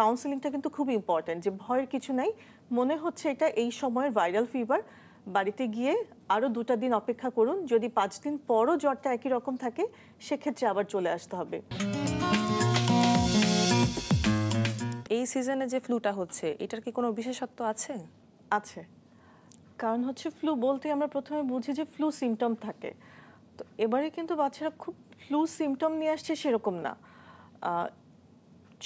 কাউন্সেলিংটা কিন্তু খুব ইম্পর্ট্যান্ট যে ভয়ের কিছু নাই মনে হচ্ছে এটা এই সময়ের ভাইরাল ফিভার বাড়িতে গিয়ে আরও দুটা দিন অপেক্ষা করুন যদি পাঁচ দিন পরও জ্বরটা একই রকম থাকে সেক্ষেত্রে আবার চলে আসতে হবে এই সিজনে যে ফ্লুটা হচ্ছে এটার কি কোনো বিশেষত্ব আছে আছে কারণ হচ্ছে ফ্লু বলতে আমরা প্রথমে বুঝি যে ফ্লু সিমটম থাকে তো এবারে কিন্তু বাচ্চারা খুব ফ্লু সিমটম নিয়ে আসছে সেরকম না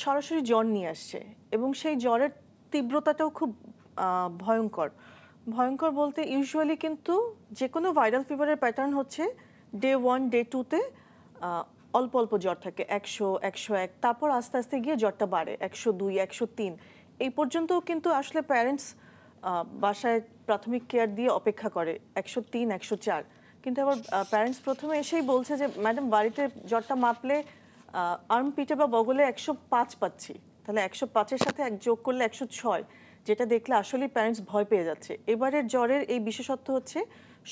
সরাসরি জ্বর নিয়ে আসছে এবং সেই জ্বরের তীব্রতাটাও খুব ভয়ঙ্কর ভয়ঙ্কর বলতে ইউজুয়ালি কিন্তু যে কোনো ভাইরাল ফিভারের প্যাটার্ন হচ্ছে ডে ওয়ান ডে টুতে অল্প অল্প জ্বর থাকে একশো একশো এক তারপর আস্তে আস্তে গিয়ে জ্বরটা বাড়ে একশো দুই একশো তিন এই পর্যন্তও কিন্তু আসলে প্যারেন্টস বাসায় প্রাথমিক কেয়ার দিয়ে অপেক্ষা করে একশো তিন একশো চার কিন্তু আবার প্যারেন্টস প্রথমে এসেই বলছে যে ম্যাডাম বাড়িতে জ্বরটা মাপলে আর্ম পিটে বা বগলে একশো পাঁচ পাচ্ছি তাহলে একশো পাঁচের সাথে এক যোগ করলে একশো ছয় যেটা দেখলে আসলে প্যারেন্টস ভয় পেয়ে যাচ্ছে এবারের জ্বরের এই বিশেষত্ব হচ্ছে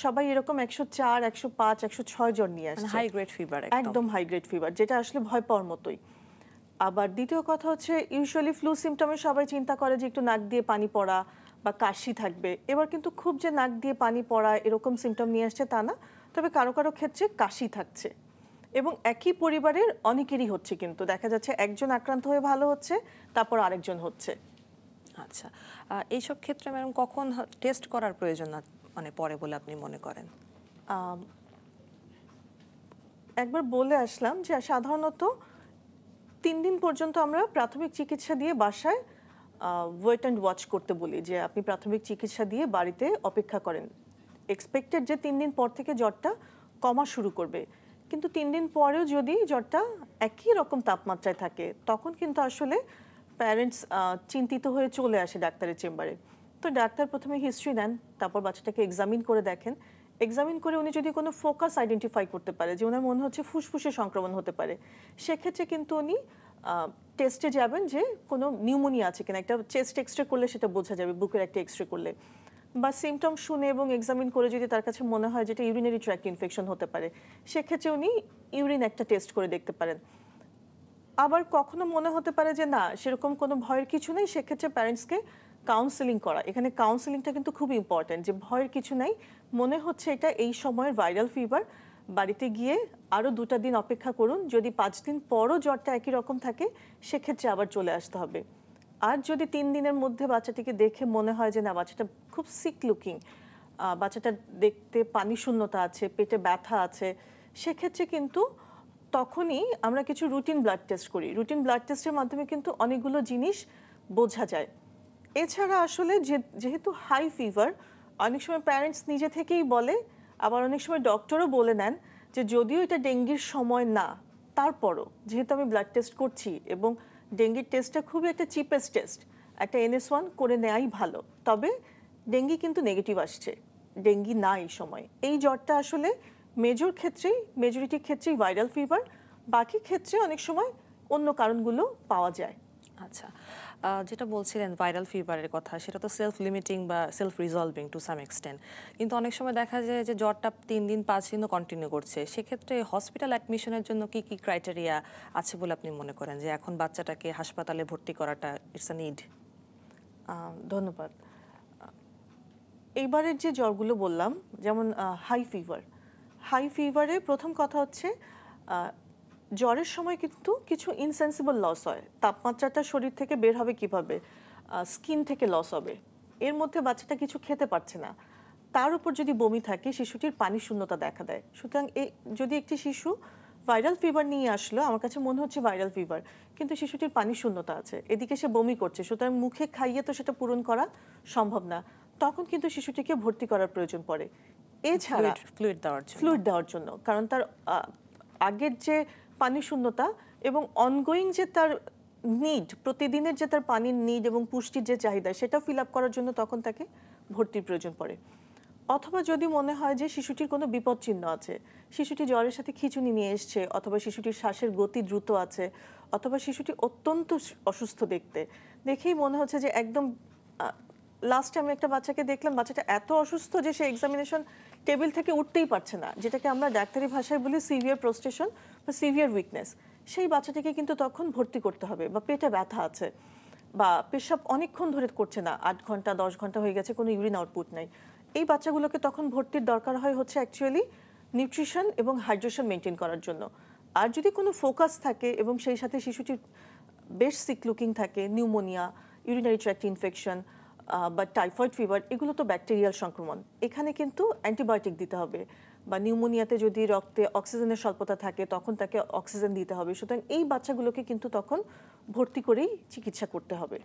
সবাই এরকম একশো চার একশো পাঁচ একশো ছয় জ্বর নিয়ে মানে আসছে হাই গ্রেড ফিভার একদম হাই গ্রেড ফিভার যেটা আসলে ভয় পাওয়ার মতোই আবার দ্বিতীয় কথা হচ্ছে ইউজুয়ালি ফ্লু সিমটমে সবাই চিন্তা করে যে একটু নাক দিয়ে পানি পড়া বা কাশি থাকবে এবার কিন্তু খুব যে নাক দিয়ে পানি পড়া এরকম সিমটম নিয়ে আসছে তা না তবে কারো কারো ক্ষেত্রে কাশি থাকছে এবং একই পরিবারের অনেকেরই হচ্ছে কিন্তু দেখা যাচ্ছে একজন আক্রান্ত হয়ে ভালো হচ্ছে তারপর আরেকজন হচ্ছে আচ্ছা এইসব ক্ষেত্রে ম্যাডাম কখন টেস্ট করার প্রয়োজন মানে পরে বলে আপনি মনে করেন একবার বলে আসলাম যে সাধারণত তিন দিন পর্যন্ত আমরা প্রাথমিক চিকিৎসা দিয়ে বাসায় ওয়েট অ্যান্ড ওয়াচ করতে বলি যে আপনি প্রাথমিক চিকিৎসা দিয়ে বাড়িতে অপেক্ষা করেন এক্সপেক্টেড যে তিন দিন পর থেকে জ্বরটা কমা শুরু করবে কিন্তু তিন দিন পরেও যদি জ্বরটা একই রকম তাপমাত্রায় থাকে তখন কিন্তু আসলে প্যারেন্টস চিন্তিত হয়ে চলে আসে ডাক্তারের চেম্বারে তো ডাক্তার প্রথমে হিস্ট্রি নেন তারপর বাচ্চাটাকে এক্সামিন করে দেখেন এক্সামিন করে উনি যদি কোনো ফোকাস আইডেন্টিফাই করতে পারে যে ওনার মনে হচ্ছে ফুসফুসে সংক্রমণ হতে পারে সেক্ষেত্রে কিন্তু উনি টেস্টে যাবেন যে কোনো নিউমোনিয়া আছে কিনা একটা চেস্ট এক্সরে করলে সেটা বোঝা যাবে বুকের একটা এক্সরে করলে বা সিমটম শুনে এবং এক্সামিন করে যদি তার কাছে মনে হয় যেটা ইউরিনারি ট্র্যাক ইনফেকশন হতে পারে সেক্ষেত্রে উনি ইউরিন একটা টেস্ট করে দেখতে পারেন আবার কখনো মনে হতে পারে যে না সেরকম কোনো ভয়ের কিছু নেই সেক্ষেত্রে প্যারেন্টসকে কাউন্সেলিং করা এখানে কাউন্সেলিংটা কিন্তু খুব ইম্পর্ট্যান্ট যে ভয়ের কিছু নাই মনে হচ্ছে এটা এই সময়ের ভাইরাল ফিভার বাড়িতে গিয়ে আরও দুটা দিন অপেক্ষা করুন যদি পাঁচ দিন পরও জ্বরটা একই রকম থাকে সেক্ষেত্রে আবার চলে আসতে হবে আর যদি তিন দিনের মধ্যে বাচ্চাটিকে দেখে মনে হয় যে না বাচ্চাটা খুব সিক লুকিং বাচ্চাটা দেখতে পানি শূন্যতা আছে পেটে ব্যথা আছে সেক্ষেত্রে কিন্তু তখনই আমরা কিছু রুটিন ব্লাড টেস্ট করি রুটিন ব্লাড টেস্টের মাধ্যমে কিন্তু অনেকগুলো জিনিস বোঝা যায় এছাড়া আসলে যে যেহেতু হাই ফিভার অনেক সময় প্যারেন্টস নিজে থেকেই বলে আবার অনেক সময় ডক্টরও বলে নেন যে যদিও এটা ডেঙ্গির সময় না তারপরও যেহেতু আমি ব্লাড টেস্ট করছি এবং ডেঙ্গির টেস্টটা খুবই একটা চিপেস্ট টেস্ট একটা এনএস ওয়ান করে নেওয়াই ভালো তবে ডেঙ্গি কিন্তু নেগেটিভ আসছে ডেঙ্গি না এই সময় এই জ্বরটা আসলে মেজর ক্ষেত্রেই মেজরিটির ক্ষেত্রেই ভাইরাল ফিভার বাকি ক্ষেত্রে অনেক সময় অন্য কারণগুলো পাওয়া যায় আচ্ছা যেটা বলছিলেন ভাইরাল ফিভারের কথা সেটা তো সেলফ লিমিটিং বা self resolving to some extent কিন্তু অনেক সময় দেখা যায় যে জ্বরটা তিন দিন পাঁচ দিনও কন্টিনিউ করছে সেক্ষেত্রে হসপিটাল অ্যাডমিশনের জন্য কি কি ক্রাইটেরিয়া আছে বলে আপনি মনে করেন যে এখন বাচ্চাটাকে হাসপাতালে ভর্তি করাটা ইটস আ নিড ধন্যবাদ এইবারের যে জ্বরগুলো বললাম যেমন হাই ফিভার হাই ফিভারে প্রথম কথা হচ্ছে জ্বরের সময় কিন্তু কিছু ইনসেন্সিবল লস হয় তাপমাত্রাটা শরীর থেকে বের হবে কিভাবে স্কিন থেকে লস হবে এর মধ্যে বাচ্চাটা কিছু খেতে পারছে না তার উপর যদি বমি থাকে শিশুটির পানি শূন্যতা দেখা দেয় সুতরাং এই যদি একটি শিশু ভাইরাল ফিভার নিয়ে আসলো আমার কাছে মনে হচ্ছে ভাইরাল ফিভার কিন্তু শিশুটির পানি শূন্যতা আছে এদিকে সে বমি করছে সুতরাং মুখে খাইয়ে তো সেটা পূরণ করা সম্ভব না তখন কিন্তু শিশুটিকে ভর্তি করার প্রয়োজন পড়ে এছাড়া ফ্লুইড দেওয়ার ফ্লুইড দেওয়ার জন্য কারণ তার আগের যে পানি শূন্যতা এবং অনগোয়িং যে তার নিড প্রতিদিনের যে তার পানির নিড এবং পুষ্টির যে চাহিদা সেটা ফিল আপ করার জন্য তখন তাকে ভর্তির প্রয়োজন পড়ে অথবা যদি মনে হয় যে শিশুটির কোনো বিপদ চিহ্ন আছে শিশুটি জ্বরের সাথে খিচুনি নিয়ে এসছে অথবা শিশুটির শ্বাসের গতি দ্রুত আছে অথবা শিশুটি অত্যন্ত অসুস্থ দেখতে দেখেই মনে হচ্ছে যে একদম লাস্টে আমি একটা বাচ্চাকে দেখলাম বাচ্চাটা এত অসুস্থ যে সে এক্সামিনেশন টেবিল থেকে উঠতেই পারছে না যেটাকে আমরা ডাক্তারি ভাষায় বলি সিভিয়ার প্রোস্টেশন বা সিভিয়ার উইকনেস সেই বাচ্চাটিকে কিন্তু তখন ভর্তি করতে হবে বা পেটে ব্যথা আছে বা পেশাব অনেকক্ষণ ধরে করছে না আট ঘন্টা দশ ঘন্টা হয়ে গেছে কোনো ইউরিন আউটপুট নাই এই বাচ্চাগুলোকে তখন ভর্তির দরকার হয় হচ্ছে অ্যাকচুয়ালি নিউট্রিশন এবং হাইড্রেশন মেনটেন করার জন্য আর যদি কোনো ফোকাস থাকে এবং সেই সাথে শিশুটির বেশ সিক লুকিং থাকে নিউমোনিয়া ইউরিনারি ট্র্যাক্ট ইনফেকশন বা টাইফয়েড ফিভার এগুলো তো ব্যাকটেরিয়াল সংক্রমণ এখানে কিন্তু অ্যান্টিবায়োটিক দিতে হবে বা নিউমোনিয়াতে যদি রক্তে অক্সিজেনের স্বল্পতা থাকে তখন তাকে অক্সিজেন দিতে হবে সুতরাং এই বাচ্চাগুলোকে কিন্তু তখন ভর্তি করেই চিকিৎসা করতে হবে